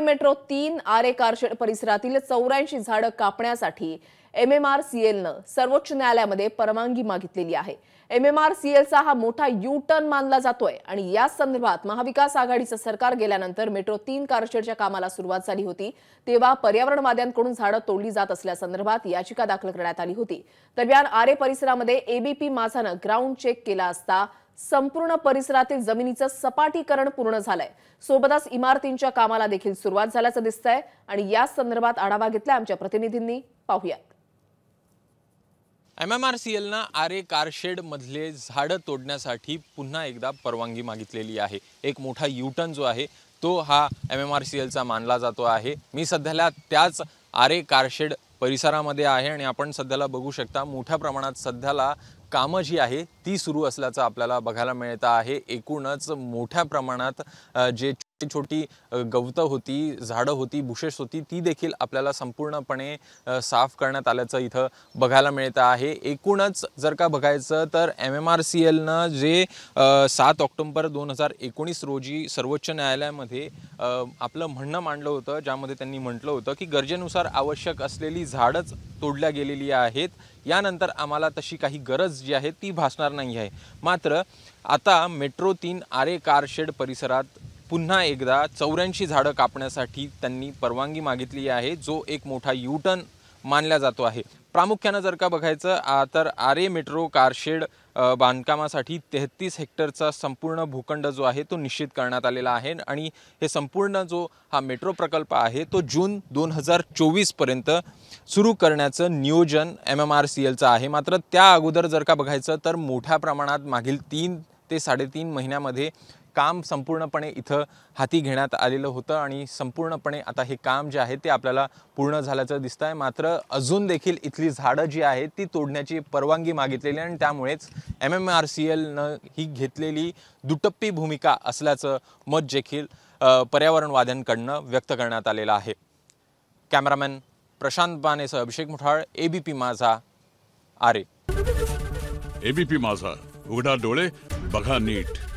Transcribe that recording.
Mumbai metro तीन आरे car shed परिसरातील चौऱ्याऐंशी झाडं कापण्यासाठी एम एम आर सी एलनं सर्वोच्च न्यायालयामध्ये परवानगी मागितलेली आहे एम एम आर सी एलचा हा मोठा यू टर्न मानला जातोय आणि या संदर्भात महाविकास आघाडीचं सरकार गेल्यानंतर मेट्रो तीन कारशेडच्या कामाला सुरुवात झाली होती तेव्हा पर्यावरणवाद्यांकडून झाडं तोडली जात असल्यासंदर्भात याचिका दाखल करण्यात आली होती दरम्यान आरे परिसरामध्ये एबीपी माझानं ग्राउंड चेक केला असता संपूर्ण परिसरातील जमिनीचं सपाटीकरण पूर्ण झालंय सोबतच इमारतींच्या कामाला देखील सुरुवात झाल्याचं दिसतंय आणि या संदर्भात आढावा घेतला आमच्या प्रतिनिधींनी पाहूयात एम एम आर सी एलनं आरे मधले झाडं तोडण्यासाठी पुन्हा एकदा परवानगी मागितलेली आहे एक मोठा युटर्न जो आहे तो हा एम एम आर सी एलचा मानला जातो आहे मी सध्याला त्याच आरे कारशेड परिसरामध्ये आहे आणि आपण सध्याला बघू शकता मोठ्या प्रमाणात सध्याला कामं जी आहे ती सुरू असल्याचं आपल्याला बघायला मिळतं आहे एकूणच मोठ्या प्रमाणात जे छोटी गवतं होती झाडं होती बुशेस होती ती देखील आपल्याला संपूर्णपणे साफ करण्यात आल्याचं इथं बघायला मिळत आहे एकूणच जर का बघायचं तर एम एम आर सी एलनं जे सात ऑक्टोबर दोन हजार एकोणीस रोजी सर्वोच्च न्यायालयामध्ये आपलं म्हणणं मांडलं होतं ज्यामध्ये त्यांनी म्हटलं होतं की गरजेनुसार आवश्यक असलेली झाडंच तोडल्या गेलेली आहेत यानंतर आम्हाला तशी काही गरज जी आहे ती भासणार नाही आहे मात्र आता मेट्रो तीन आरे कारशेड परिसरात पुन्हा एकदा चौऱ्याऐंशी झाडं कापण्यासाठी त्यांनी परवानगी मागितली आहे जो एक मोठा यूटर्न मानला जातो आहे प्रामुख्यानं जर का बघायचं तर आरे मेट्रो कारशेड बांधकामासाठी तेहतीस हेक्टरचा संपूर्ण भूखंड जो आहे तो निश्चित करण्यात आलेला आहे आणि हे संपूर्ण जो हा मेट्रो प्रकल्प आहे तो जून दोन हजार चोवीसपर्यंत सुरू करण्याचं नियोजन एम एम आर सी एलचं आहे मात्र त्या अगोदर जर का बघायचं तर मोठ्या प्रमाणात मागील तीन ते साडेतीन महिन्यामध्ये काम संपूर्णपणे इथं हाती घेण्यात आलेलं होतं आणि संपूर्णपणे आता हे काम जे आहे ते आपल्याला पूर्ण झाल्याचं दिसत आहे मात्र अजून देखील इथली झाडं जी आहेत ती तोडण्याची परवानगी मागितलेली आणि त्यामुळेच एम एम आर सी एलनं ही घेतलेली दुटप्पी भूमिका असल्याचं मत देखील पर्यावरणवाद्यांकडनं व्यक्त करण्यात आलेलं आहे कॅमेरामॅन प्रशांत बानेसह अभिषेक मुठाळ एबीपी माझा आरे एबीपी माझा उघडा डोळे बघा नीट